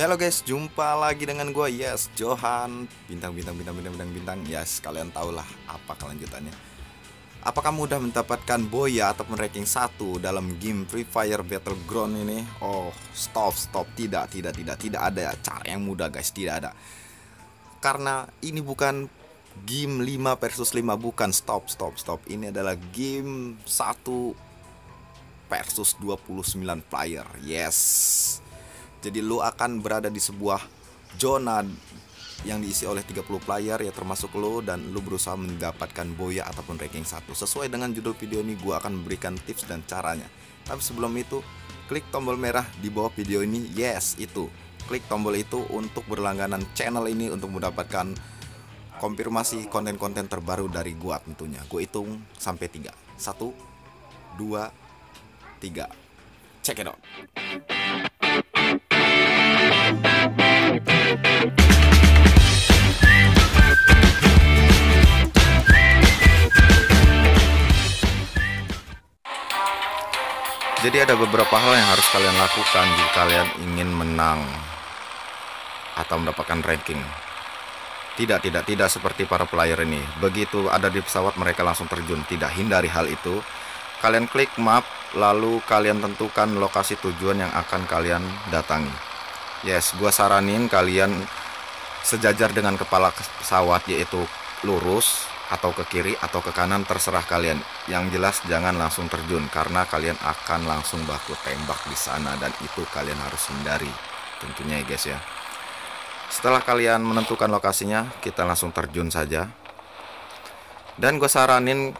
Halo guys, jumpa lagi dengan gue Yes Johan Bintang, bintang, bintang, bintang, bintang, bintang Yes, kalian tahulah apa kelanjutannya apakah mudah udah mendapatkan boya atau ranking 1 dalam game Free Fire Battleground ini? Oh, stop, stop, tidak, tidak, tidak, tidak ada ya. cara yang mudah guys, tidak ada Karena ini bukan game 5 versus 5, bukan, stop, stop, stop Ini adalah game 1 versus 29 player, yes jadi lu akan berada di sebuah zona yang diisi oleh 30 player ya termasuk lo dan lo berusaha mendapatkan boya ataupun ranking 1 sesuai dengan judul video ini gue akan memberikan tips dan caranya tapi sebelum itu klik tombol merah di bawah video ini yes itu klik tombol itu untuk berlangganan channel ini untuk mendapatkan konfirmasi konten-konten terbaru dari gue tentunya gue hitung sampai tiga satu dua tiga check it out jadi ada beberapa hal yang harus kalian lakukan jika kalian ingin menang atau mendapatkan ranking. Tidak, tidak, tidak seperti para player ini. Begitu ada di pesawat mereka langsung terjun. Tidak hindari hal itu. Kalian klik map lalu kalian tentukan lokasi tujuan yang akan kalian datangi yes gue saranin kalian sejajar dengan kepala pesawat yaitu lurus atau ke kiri atau ke kanan terserah kalian. Yang jelas jangan langsung terjun karena kalian akan langsung baku tembak di sana dan itu kalian harus hindari. Tentunya ya guys ya. Setelah kalian menentukan lokasinya, kita langsung terjun saja. Dan gue saranin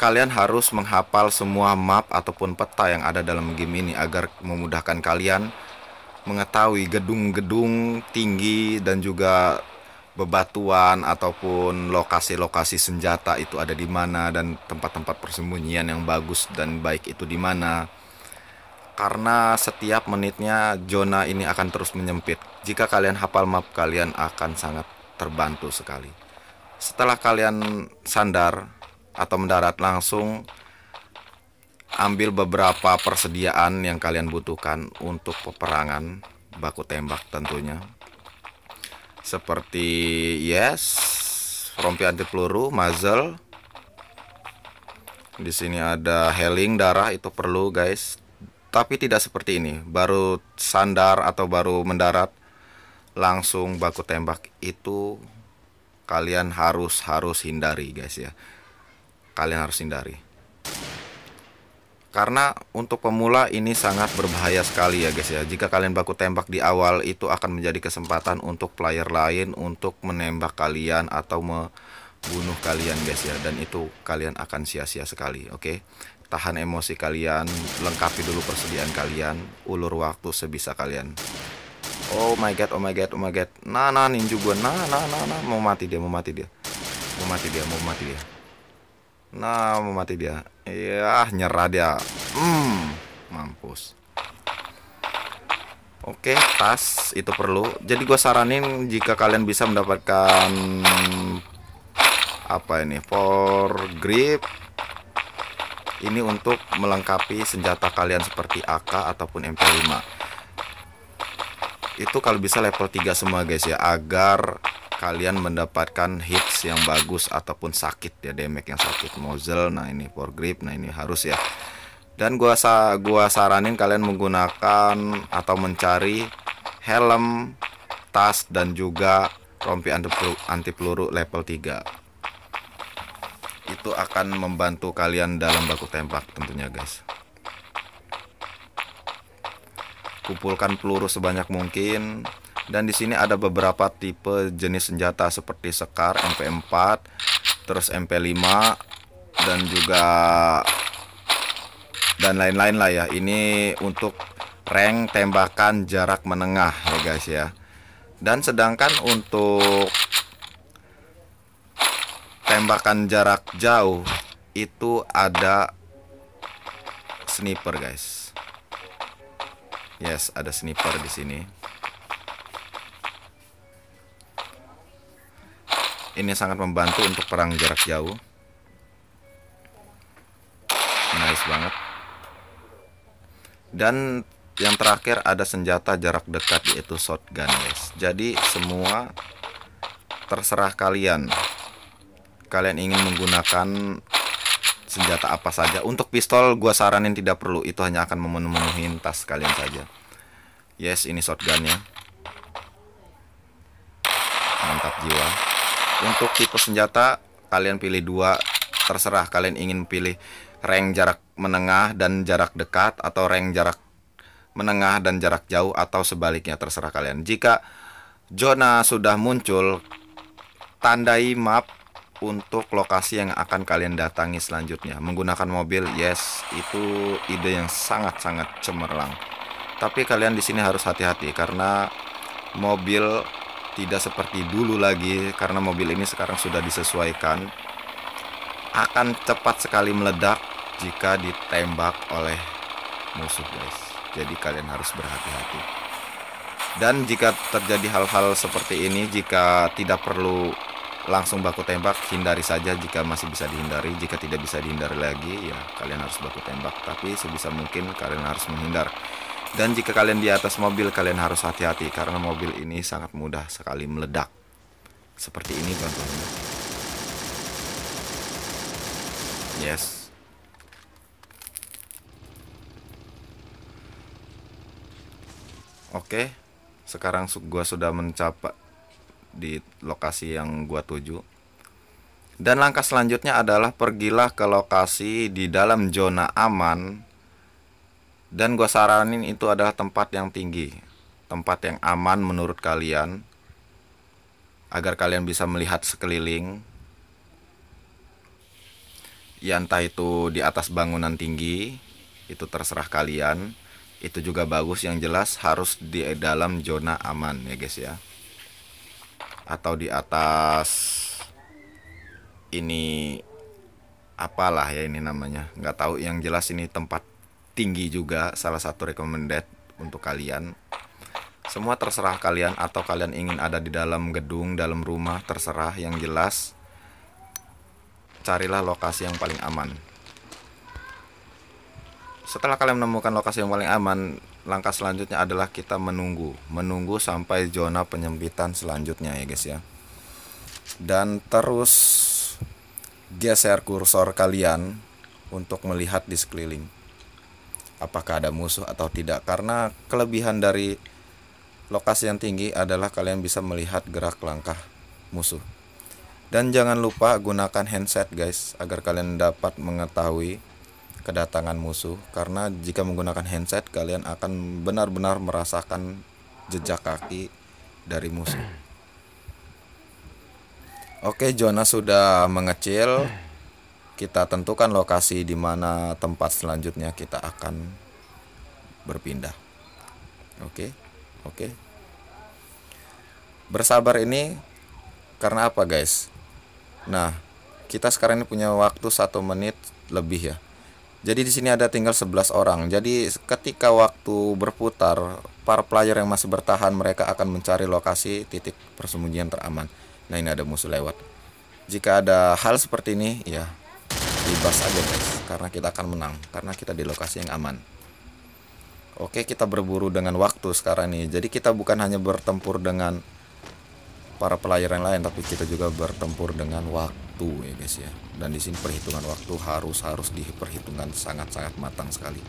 kalian harus menghafal semua map ataupun peta yang ada dalam game ini agar memudahkan kalian mengetahui gedung-gedung tinggi dan juga bebatuan ataupun lokasi-lokasi senjata itu ada di mana dan tempat-tempat persembunyian yang bagus dan baik itu di mana. Karena setiap menitnya zona ini akan terus menyempit. Jika kalian hafal map kalian akan sangat terbantu sekali. Setelah kalian sandar atau mendarat langsung ambil beberapa persediaan yang kalian butuhkan untuk peperangan baku tembak tentunya seperti yes rompi anti peluru muzzle di sini ada healing darah itu perlu guys tapi tidak seperti ini baru sandar atau baru mendarat langsung baku tembak itu kalian harus harus hindari guys ya kalian harus hindari karena untuk pemula ini sangat berbahaya sekali ya guys ya jika kalian baku tembak di awal itu akan menjadi kesempatan untuk player lain untuk menembak kalian atau membunuh kalian guys ya dan itu kalian akan sia-sia sekali oke okay? tahan emosi kalian lengkapi dulu persediaan kalian ulur waktu sebisa kalian oh my god oh my god oh my god nah nah ninju gue nah nah nah nah mau mati dia mau mati dia mau mati dia mau mati dia nah mau mati dia Iya, nyerah dia. Hmm, mampus. Oke, tas itu perlu. Jadi gue saranin jika kalian bisa mendapatkan apa ini? For grip. Ini untuk melengkapi senjata kalian seperti AK ataupun MP5. Itu kalau bisa level 3 semua guys ya, agar kalian mendapatkan hits yang bagus ataupun sakit ya damage yang sakit muzzle nah ini for grip nah ini harus ya dan gua sa gua saranin kalian menggunakan atau mencari helm tas dan juga rompi anti peluru, anti peluru level 3 itu akan membantu kalian dalam baku tembak tentunya guys kumpulkan peluru sebanyak mungkin dan di sini ada beberapa tipe jenis senjata seperti Sekar MP4, terus MP5 dan juga dan lain-lain lah ya. Ini untuk rank tembakan jarak menengah ya guys ya. Dan sedangkan untuk tembakan jarak jauh itu ada sniper guys. Yes, ada sniper di sini. Ini sangat membantu untuk perang jarak jauh. Nice banget. Dan yang terakhir ada senjata jarak dekat yaitu shotgun guys. Jadi semua terserah kalian. Kalian ingin menggunakan senjata apa saja. Untuk pistol gua saranin tidak perlu, itu hanya akan memenuhi tas kalian saja. Yes, ini shotgunnya. Mantap jiwa. Untuk tipe senjata kalian pilih dua, terserah kalian ingin pilih rank jarak menengah dan jarak dekat atau rank jarak menengah dan jarak jauh atau sebaliknya terserah kalian. Jika zona sudah muncul, tandai map untuk lokasi yang akan kalian datangi selanjutnya. Menggunakan mobil, yes, itu ide yang sangat-sangat cemerlang. Tapi kalian di sini harus hati-hati karena mobil tidak seperti dulu lagi karena mobil ini sekarang sudah disesuaikan akan cepat sekali meledak jika ditembak oleh musuh guys jadi kalian harus berhati-hati dan jika terjadi hal-hal seperti ini jika tidak perlu langsung baku tembak hindari saja jika masih bisa dihindari jika tidak bisa dihindari lagi ya kalian harus baku tembak tapi sebisa mungkin kalian harus menghindar dan jika kalian di atas mobil, kalian harus hati-hati karena mobil ini sangat mudah sekali meledak. Seperti ini contohnya. Yes. Oke, sekarang gua sudah mencapai di lokasi yang gua tuju. Dan langkah selanjutnya adalah pergilah ke lokasi di dalam zona aman dan gue saranin itu adalah tempat yang tinggi, tempat yang aman menurut kalian, agar kalian bisa melihat sekeliling. Ya entah itu di atas bangunan tinggi, itu terserah kalian. Itu juga bagus, yang jelas harus di dalam zona aman ya guys ya. Atau di atas ini apalah ya ini namanya nggak tahu yang jelas ini tempat tinggi juga salah satu recommended untuk kalian. Semua terserah kalian atau kalian ingin ada di dalam gedung, dalam rumah, terserah yang jelas. Carilah lokasi yang paling aman. Setelah kalian menemukan lokasi yang paling aman, langkah selanjutnya adalah kita menunggu, menunggu sampai zona penyempitan selanjutnya ya guys ya. Dan terus geser kursor kalian untuk melihat di sekeliling apakah ada musuh atau tidak karena kelebihan dari lokasi yang tinggi adalah kalian bisa melihat gerak langkah musuh dan jangan lupa gunakan handset guys agar kalian dapat mengetahui kedatangan musuh karena jika menggunakan handset kalian akan benar-benar merasakan jejak kaki dari musuh Oke, Jonas sudah mengecil kita tentukan lokasi di mana tempat selanjutnya kita akan berpindah. Oke, oke. Bersabar ini karena apa, guys? Nah, kita sekarang ini punya waktu satu menit lebih ya. Jadi di sini ada tinggal 11 orang. Jadi ketika waktu berputar, para player yang masih bertahan mereka akan mencari lokasi titik persembunyian teraman. Nah, ini ada musuh lewat. Jika ada hal seperti ini, ya bebas aja guys karena kita akan menang karena kita di lokasi yang aman oke kita berburu dengan waktu sekarang nih jadi kita bukan hanya bertempur dengan para pelayar yang lain tapi kita juga bertempur dengan waktu ya guys ya dan di sini perhitungan waktu harus harus diperhitungkan sangat-sangat matang sekali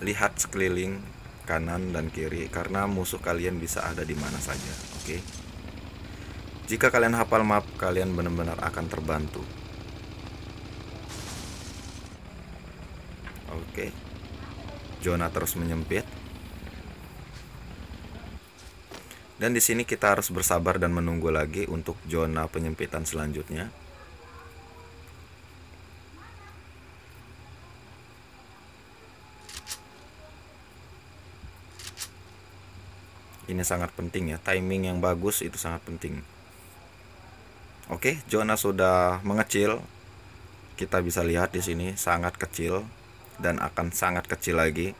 lihat sekeliling kanan dan kiri karena musuh kalian bisa ada di mana saja. Oke. Okay? Jika kalian hafal map, kalian benar-benar akan terbantu. Oke. Okay. Zona terus menyempit. Dan di sini kita harus bersabar dan menunggu lagi untuk zona penyempitan selanjutnya. ini sangat penting ya timing yang bagus itu sangat penting oke zona sudah mengecil kita bisa lihat di sini sangat kecil dan akan sangat kecil lagi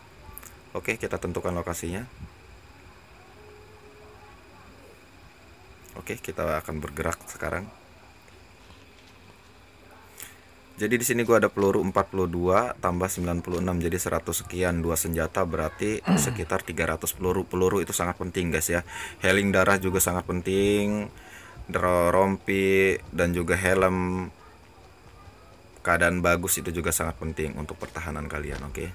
oke kita tentukan lokasinya oke kita akan bergerak sekarang jadi di sini gua ada peluru 42 tambah 96 jadi 100 sekian dua senjata berarti hmm. sekitar 300 peluru peluru itu sangat penting guys ya healing darah juga sangat penting rompi dan juga helm keadaan bagus itu juga sangat penting untuk pertahanan kalian oke okay?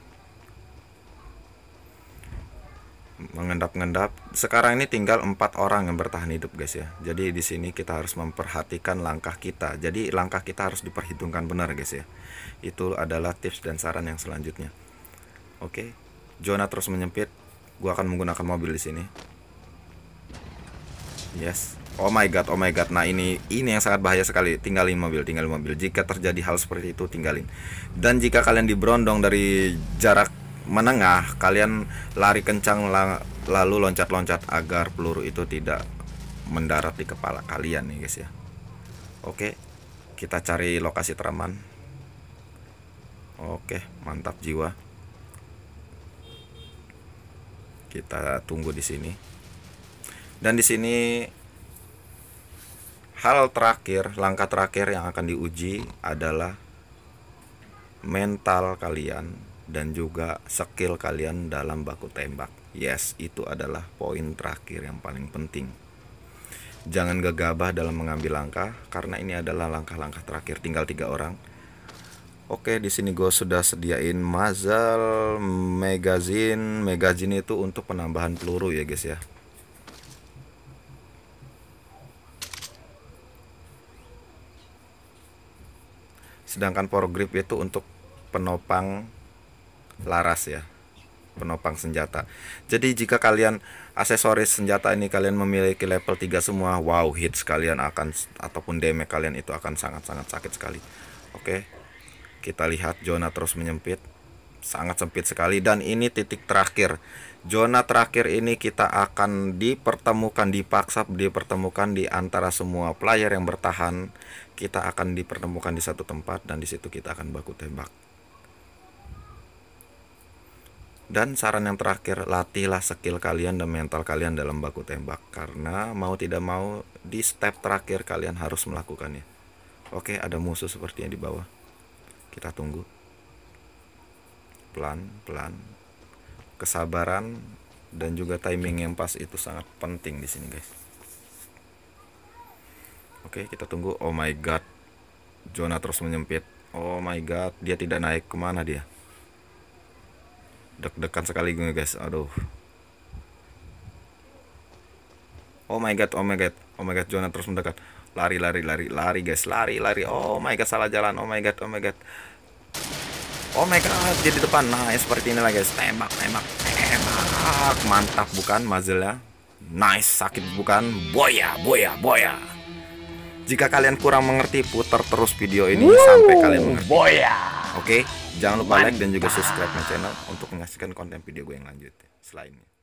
mengendap ngendap Sekarang ini tinggal empat orang yang bertahan hidup guys ya. Jadi di sini kita harus memperhatikan langkah kita. Jadi langkah kita harus diperhitungkan benar guys ya. Itu adalah tips dan saran yang selanjutnya. Oke, Jonah terus menyempit. Gua akan menggunakan mobil di sini. Yes. Oh my god, oh my god. Nah, ini ini yang sangat bahaya sekali. Tinggalin mobil, tinggalin mobil. Jika terjadi hal seperti itu, tinggalin. Dan jika kalian diberondong dari jarak menengah kalian lari kencang lalu loncat-loncat agar peluru itu tidak mendarat di kepala kalian nih guys ya oke kita cari lokasi teraman oke mantap jiwa kita tunggu di sini dan di sini hal terakhir langkah terakhir yang akan diuji adalah mental kalian dan juga skill kalian dalam baku tembak. Yes, itu adalah poin terakhir yang paling penting. Jangan gegabah dalam mengambil langkah karena ini adalah langkah-langkah terakhir tinggal tiga orang. Oke, di sini gue sudah sediain muzzle, magazine, magazine itu untuk penambahan peluru ya guys ya. Sedangkan power grip itu untuk penopang laras ya penopang senjata. Jadi jika kalian aksesoris senjata ini kalian memiliki level 3 semua, wow hits kalian akan ataupun damage kalian itu akan sangat-sangat sakit sekali. Oke. Kita lihat zona terus menyempit. Sangat sempit sekali dan ini titik terakhir. Zona terakhir ini kita akan dipertemukan dipaksa dipertemukan di antara semua player yang bertahan. Kita akan dipertemukan di satu tempat dan disitu kita akan baku tembak. Dan saran yang terakhir, latihlah skill kalian dan mental kalian dalam baku tembak karena mau tidak mau di step terakhir kalian harus melakukannya. Oke, ada musuh sepertinya di bawah. Kita tunggu. Pelan-pelan. Kesabaran dan juga timing yang pas itu sangat penting di sini, guys. Oke, kita tunggu. Oh my god. Jonah terus menyempit. Oh my god, dia tidak naik kemana dia? deg-degan sekali gue guys aduh oh my god oh my god oh my god Jonah terus mendekat lari lari lari lari guys lari lari oh my god salah jalan oh my god oh my god oh my god jadi depan nah seperti inilah guys tembak tembak tembak mantap bukan mazel ya nice sakit bukan boya boya boya jika kalian kurang mengerti putar terus video ini Woo, sampai kalian mengerti boya Oke, okay? jangan lupa like dan juga subscribe my channel untuk menyaksikan konten video gue yang lanjut ya, selainnya.